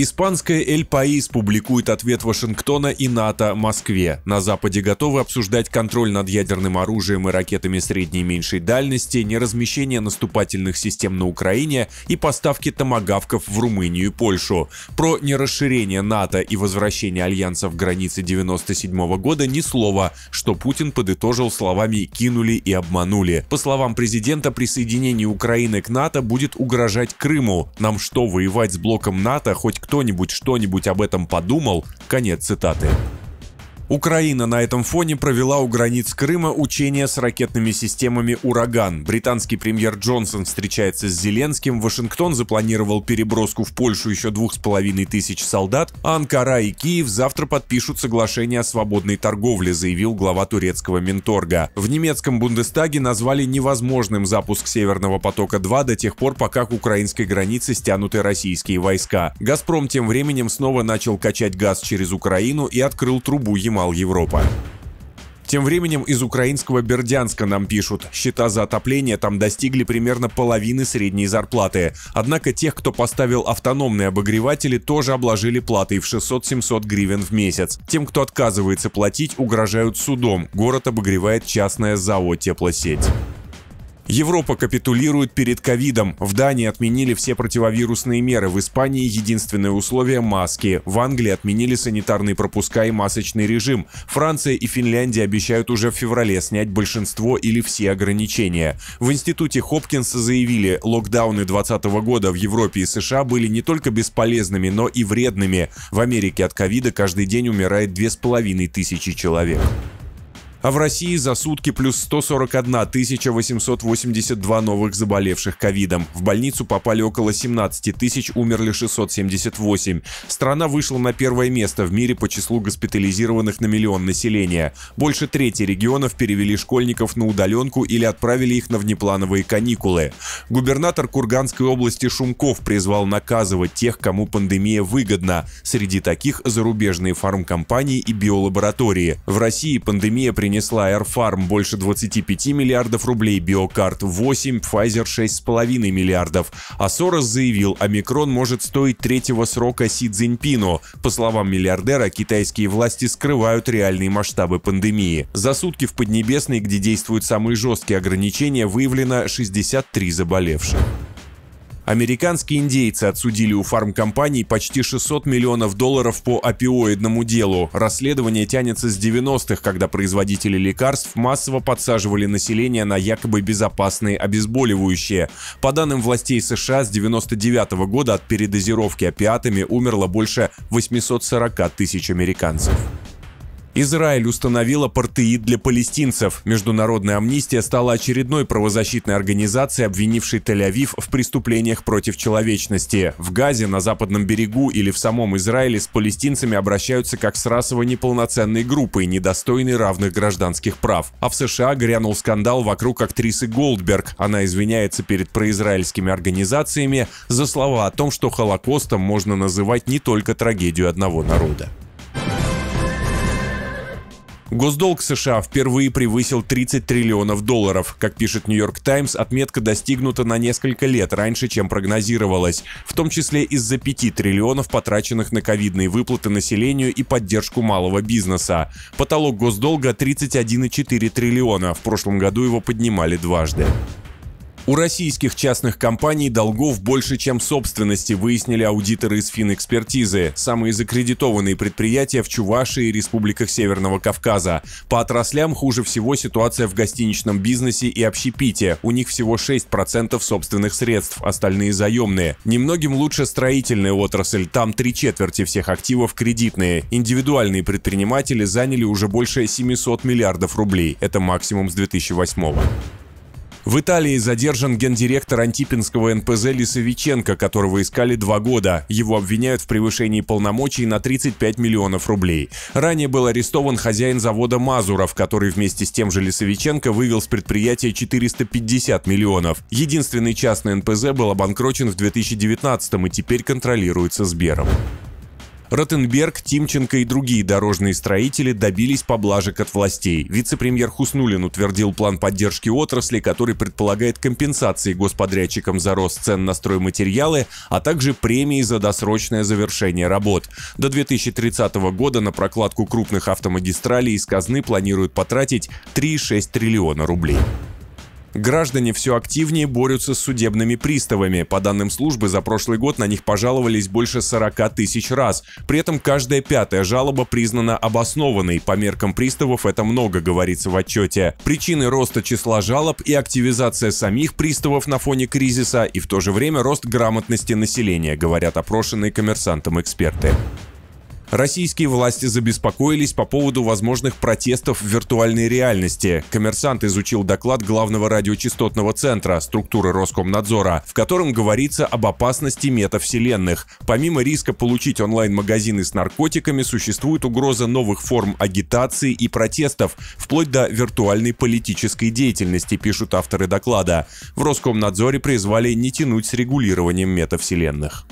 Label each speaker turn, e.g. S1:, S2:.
S1: Испанская «Эль Паис» публикует ответ Вашингтона и НАТО Москве. На Западе готовы обсуждать контроль над ядерным оружием и ракетами средней и меньшей дальности, неразмещение наступательных систем на Украине и поставки томагавков в Румынию и Польшу. Про нерасширение НАТО и возвращение альянса в границы 97 года ни слова, что Путин подытожил словами «кинули и обманули». По словам президента, присоединение Украины к НАТО будет угрожать Крыму. Нам что, воевать с блоком НАТО, хоть кто-нибудь что-нибудь об этом подумал. Конец цитаты. Украина на этом фоне провела у границ Крыма учения с ракетными системами «Ураган». Британский премьер Джонсон встречается с Зеленским, Вашингтон запланировал переброску в Польшу еще двух с половиной тысяч солдат, а Анкара и Киев завтра подпишут соглашение о свободной торговле, заявил глава турецкого Минторга. В немецком Бундестаге назвали невозможным запуск «Северного потока-2» до тех пор, пока к украинской границе стянуты российские войска. «Газпром» тем временем снова начал качать газ через Украину и открыл трубу ему. Ямал Европа. Тем временем из украинского Бердянска нам пишут, счета за отопление там достигли примерно половины средней зарплаты. Однако тех, кто поставил автономные обогреватели, тоже обложили платой в 600-700 гривен в месяц. Тем, кто отказывается платить, угрожают судом. Город обогревает частная ЗАО «Теплосеть». Европа капитулирует перед ковидом. В Дании отменили все противовирусные меры, в Испании единственное условие – маски. В Англии отменили санитарные пропуска и масочный режим. Франция и Финляндия обещают уже в феврале снять большинство или все ограничения. В институте Хопкинса заявили, локдауны 2020 года в Европе и США были не только бесполезными, но и вредными. В Америке от ковида каждый день умирает 2500 тысячи человек а в России за сутки плюс 141 882 новых заболевших ковидом. В больницу попали около 17 тысяч, умерли 678. Страна вышла на первое место в мире по числу госпитализированных на миллион населения. Больше трети регионов перевели школьников на удаленку или отправили их на внеплановые каникулы. Губернатор Курганской области Шумков призвал наказывать тех, кому пандемия выгодна. Среди таких зарубежные фармкомпании и биолаборатории. В России пандемия приняла принесла Air Farm больше 25 миллиардов рублей, Биокарт 8, Pfizer 6,5 миллиардов. А Сорос заявил, омикрон может стоить третьего срока Си Цзиньпину. По словам миллиардера, китайские власти скрывают реальные масштабы пандемии. За сутки в Поднебесной, где действуют самые жесткие ограничения, выявлено 63 заболевших. Американские индейцы отсудили у фармкомпаний почти 600 миллионов долларов по опиоидному делу. Расследование тянется с 90-х, когда производители лекарств массово подсаживали население на якобы безопасные обезболивающие. По данным властей США, с 99 -го года от передозировки опиатами умерло больше 840 тысяч американцев. Израиль установила апартеид для палестинцев. Международная амнистия стала очередной правозащитной организацией, обвинившей Тель-Авив в преступлениях против человечности. В Газе, на Западном берегу или в самом Израиле с палестинцами обращаются как с расово неполноценной группой, недостойной равных гражданских прав. А в США грянул скандал вокруг актрисы Голдберг. Она извиняется перед произраильскими организациями за слова о том, что Холокостом можно называть не только трагедию одного народа. Госдолг США впервые превысил 30 триллионов долларов. Как пишет Нью-Йорк Таймс, отметка достигнута на несколько лет раньше, чем прогнозировалось, в том числе из-за 5 триллионов, потраченных на ковидные выплаты населению и поддержку малого бизнеса. Потолок госдолга 31,4 триллиона. В прошлом году его поднимали дважды. У российских частных компаний долгов больше, чем собственности, выяснили аудиторы из финэкспертизы. Самые закредитованные предприятия в Чувашии и республиках Северного Кавказа. По отраслям хуже всего ситуация в гостиничном бизнесе и общепите. У них всего 6% собственных средств, остальные заемные. Немногим лучше строительная отрасль, там три четверти всех активов кредитные. Индивидуальные предприниматели заняли уже больше 700 миллиардов рублей. Это максимум с 2008 года. В Италии задержан гендиректор антипинского НПЗ Лисовиченко, которого искали два года. Его обвиняют в превышении полномочий на 35 миллионов рублей. Ранее был арестован хозяин завода «Мазуров», который вместе с тем же Лисовиченко вывел с предприятия 450 миллионов. Единственный частный НПЗ был обанкрочен в 2019 м и теперь контролируется Сбером. Ротенберг, Тимченко и другие дорожные строители добились поблажек от властей. Вице-премьер Хуснулин утвердил план поддержки отрасли, который предполагает компенсации господрядчикам за рост цен на стройматериалы, а также премии за досрочное завершение работ. До 2030 года на прокладку крупных автомагистралей из казны планируют потратить 3,6 триллиона рублей. Граждане все активнее борются с судебными приставами. По данным службы, за прошлый год на них пожаловались больше 40 тысяч раз. При этом каждая пятая жалоба признана обоснованной. По меркам приставов это много, говорится в отчете. Причины роста числа жалоб и активизация самих приставов на фоне кризиса и в то же время рост грамотности населения, говорят опрошенные коммерсантом эксперты. Российские власти забеспокоились по поводу возможных протестов в виртуальной реальности. Коммерсант изучил доклад главного радиочастотного центра структуры Роскомнадзора, в котором говорится об опасности метавселенных. Помимо риска получить онлайн-магазины с наркотиками, существует угроза новых форм агитации и протестов, вплоть до виртуальной политической деятельности, пишут авторы доклада. В Роскомнадзоре призвали не тянуть с регулированием метавселенных.